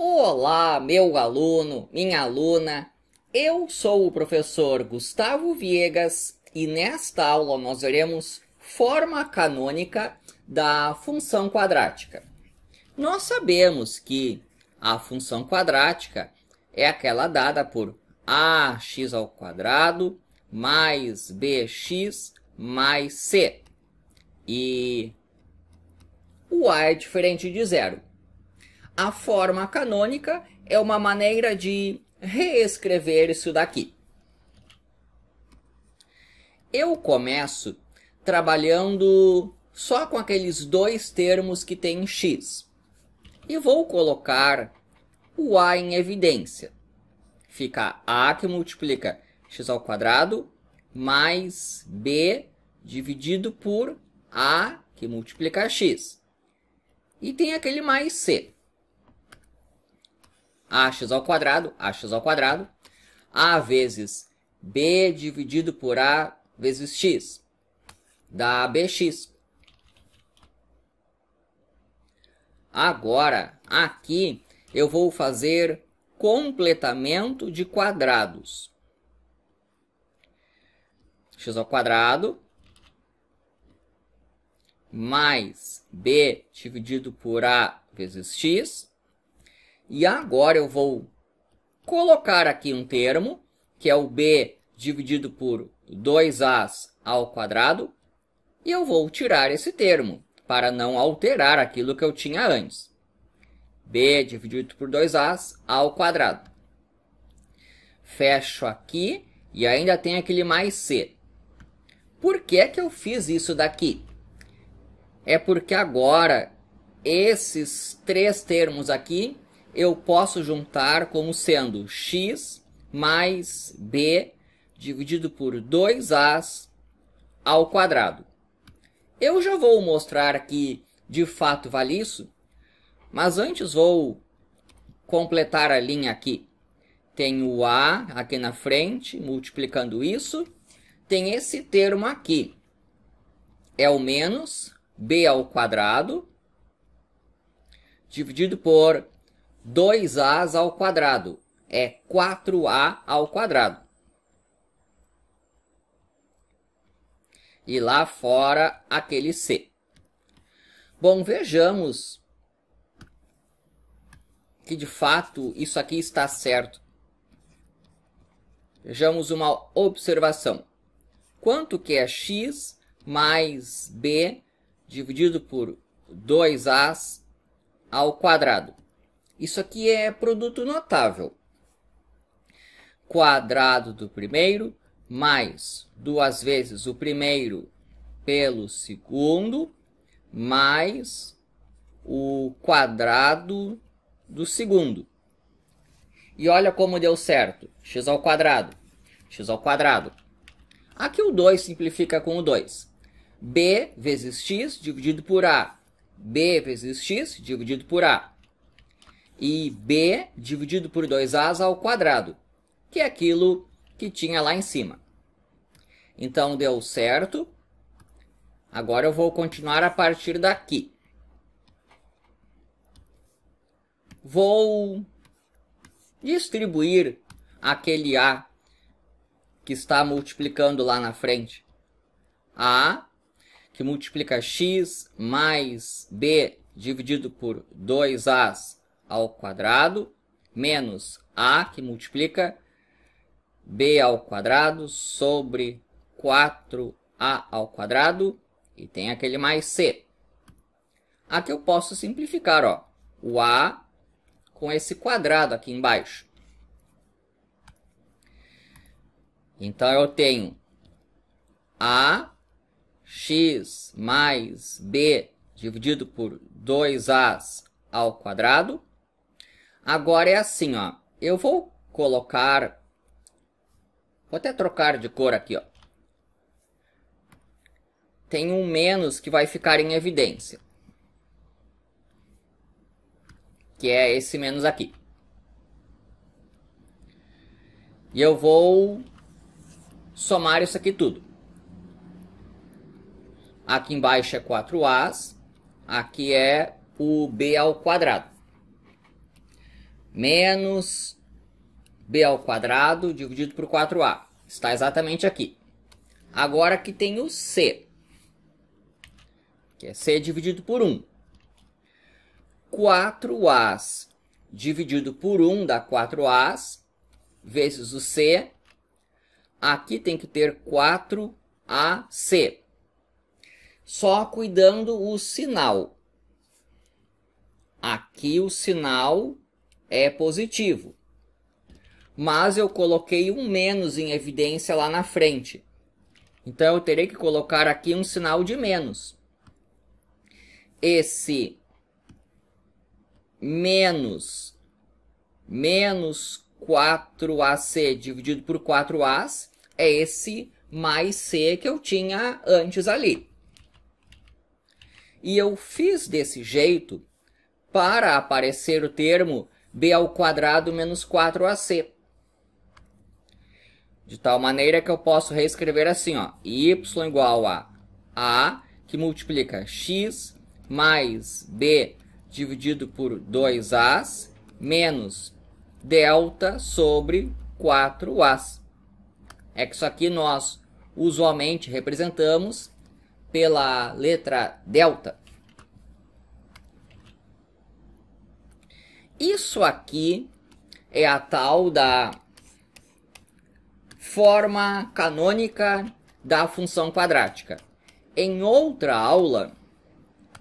Olá, meu aluno, minha aluna. Eu sou o professor Gustavo Viegas e nesta aula nós veremos forma canônica da função quadrática. Nós sabemos que a função quadrática é aquela dada por ax ao quadrado mais bx mais c. E o a é diferente de zero a forma canônica é uma maneira de reescrever isso daqui. Eu começo trabalhando só com aqueles dois termos que tem x. E vou colocar o a em evidência. Fica a que multiplica x ao quadrado mais b dividido por a que multiplica x. E tem aquele mais c ax ao quadrado, ax ao quadrado, a vezes b dividido por a vezes x, dá bx. Agora, aqui eu vou fazer completamento de quadrados. x ao quadrado mais b dividido por a vezes x e agora eu vou colocar aqui um termo, que é o b dividido por 2 a ao quadrado, e eu vou tirar esse termo, para não alterar aquilo que eu tinha antes. b dividido por 2 a ao quadrado. Fecho aqui, e ainda tem aquele mais c. Por que, que eu fiz isso daqui? É porque agora esses três termos aqui eu posso juntar como sendo x mais b dividido por 2 a ao quadrado. Eu já vou mostrar que de fato vale isso, mas antes vou completar a linha aqui. Tem o a aqui na frente, multiplicando isso. Tem esse termo aqui. É o menos b ao quadrado dividido por 2a ao quadrado. É 4a ao quadrado. E lá fora aquele c. Bom, vejamos que de fato isso aqui está certo. Vejamos uma observação. Quanto que é x mais b dividido por 2as ao quadrado? Isso aqui é produto notável. Quadrado do primeiro mais duas vezes o primeiro pelo segundo mais o quadrado do segundo. E olha como deu certo. x ao quadrado, x ao quadrado. Aqui o 2 simplifica com o 2. b vezes x dividido por a. b vezes x dividido por a e b dividido por 2 a ao quadrado, que é aquilo que tinha lá em cima. Então deu certo. Agora eu vou continuar a partir daqui. Vou distribuir aquele a que está multiplicando lá na frente. a que multiplica x mais b dividido por 2 a ao quadrado menos A, que multiplica B ao quadrado sobre 4A ao quadrado e tem aquele mais C. Aqui eu posso simplificar, ó, o A com esse quadrado aqui embaixo. Então, eu tenho A x mais b dividido por 2as ao quadrado Agora é assim, ó. Eu vou colocar... Vou até trocar de cor aqui, ó. Tem um menos que vai ficar em evidência. Que é esse menos aqui. E eu vou somar isso aqui tudo. Aqui embaixo é 4As. Aqui é o B ao quadrado menos b ao quadrado dividido por 4a. Está exatamente aqui. Agora que tem o c, que é c dividido por 1. 4as dividido por 1 dá 4as, vezes o c. Aqui tem que ter 4ac. Só cuidando o sinal. Aqui o sinal é positivo. Mas eu coloquei um menos em evidência lá na frente. Então eu terei que colocar aqui um sinal de menos. Esse menos menos 4AC dividido por 4As é esse mais C que eu tinha antes ali. E eu fiz desse jeito para aparecer o termo b ao quadrado menos 4ac. De tal maneira que eu posso reescrever assim, ó, y igual a a, que multiplica x mais b dividido por 2as, menos delta sobre 4as. É que isso aqui nós usualmente representamos pela letra delta. Isso aqui é a tal da forma canônica da função quadrática. Em outra aula,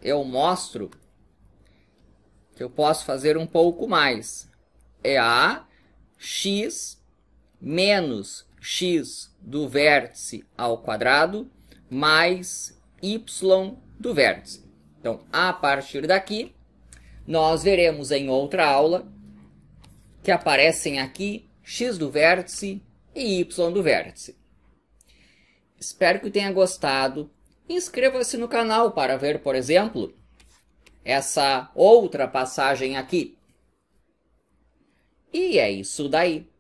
eu mostro que eu posso fazer um pouco mais. É a x menos x do vértice ao quadrado mais y do vértice. Então, a partir daqui, nós veremos em outra aula que aparecem aqui x do vértice e y do vértice. Espero que tenha gostado. Inscreva-se no canal para ver, por exemplo, essa outra passagem aqui. E é isso daí.